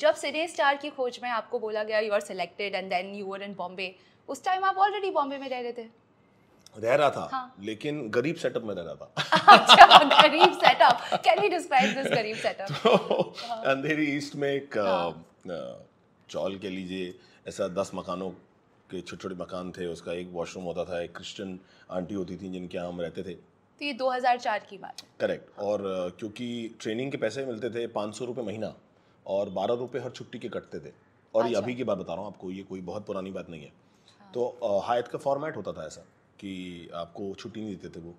जब सिने स्टार की खोज में आपको बोला गया you are selected and then you were in Bombay उस टाइम आप ऑलरेडी बॉम्बे में रह रहे थे रह रहा था हाँ. लेकिन गरीब सेटअप में रह रहा था अच्छा गरीब setup can you describe this गरीब सेटअप तो हाँ. अंधेरी ईस्ट में एक हाँ. चौल के लीजिए ऐसा दस मकानों के छोटे छोटे मकान थे उसका एक वॉशरूम होता था एक क्रिश्चियन आंटी होती थी जिनके यहाँ हम रहते थे तो ये 2004 की बात है करेक्ट और क्योंकि ट्रेनिंग के पैसे मिलते थे पाँच सौ महीना और बारह रुपये हर छुट्टी के कटते थे और अच्छा। ये अभी की बात बता रहा हूँ आपको ये कोई बहुत पुरानी बात नहीं है हाँ। तो हायत का फॉर्मेट होता था ऐसा कि आपको छुट्टी नहीं देते थे वो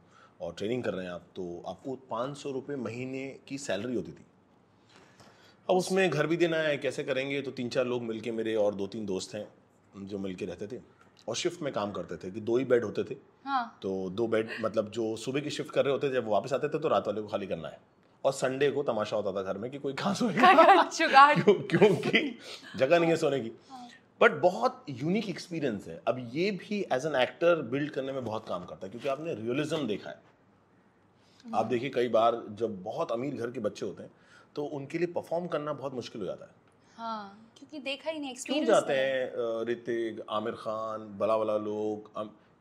और ट्रेनिंग कर रहे हैं आप तो आपको पाँच सौ रुपये महीने की सैलरी होती थी अब अच्छा। उसमें घर भी देना है कैसे करेंगे तो तीन चार लोग मिलके मेरे और दो तीन दोस्त हैं जो मिलके रहते थे और शिफ्ट में काम करते थे कि दो ही बेड होते थे हाँ। तो दो बेड मतलब जो सुबह की शिफ्ट कर रहे होते थे जब वापस आते थे तो रात वाले को खाली करना है और संडे को तमाशा होता था घर में कि कोई कहाँ सोएगा क्यों, क्योंकि जगह नहीं है सोने की बट बहुत यूनिक एक्सपीरियंस है अब ये भी एज एन एक्टर बिल्ड करने में बहुत काम करता है क्योंकि आपने रियलिज्म देखा है आप देखिए कई बार जब बहुत अमीर घर के बच्चे होते हैं तो उनके लिए परफॉर्म करना बहुत मुश्किल हो जाता है हाँ, क्योंकि देखा ही नहीं एक्सपीरियंस क्यों जाते हैं ऋतिक आमिर खान बला वाला लोग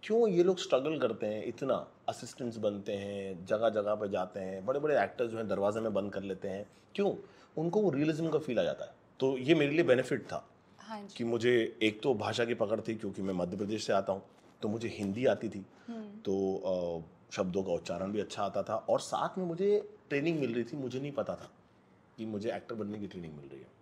क्यों ये लोग स्ट्रगल करते हैं इतना असिस्टेंट्स बनते हैं जगह जगह पर जाते हैं बड़े बड़े एक्टर्स जो हैं दरवाजे में बंद कर लेते हैं क्यों उनको वो रियलिज्म का फील आ जाता है तो ये मेरे लिए बेनिफिट था हाँ कि मुझे एक तो भाषा की पकड़ थी क्योंकि मैं मध्य प्रदेश से आता हूँ तो मुझे हिंदी आती थी हम्म। तो शब्दों का उच्चारण भी अच्छा आता था और साथ में मुझे ट्रेनिंग मिल रही थी मुझे नहीं पता था कि मुझे एक्टर बनने की ट्रेनिंग मिल रही है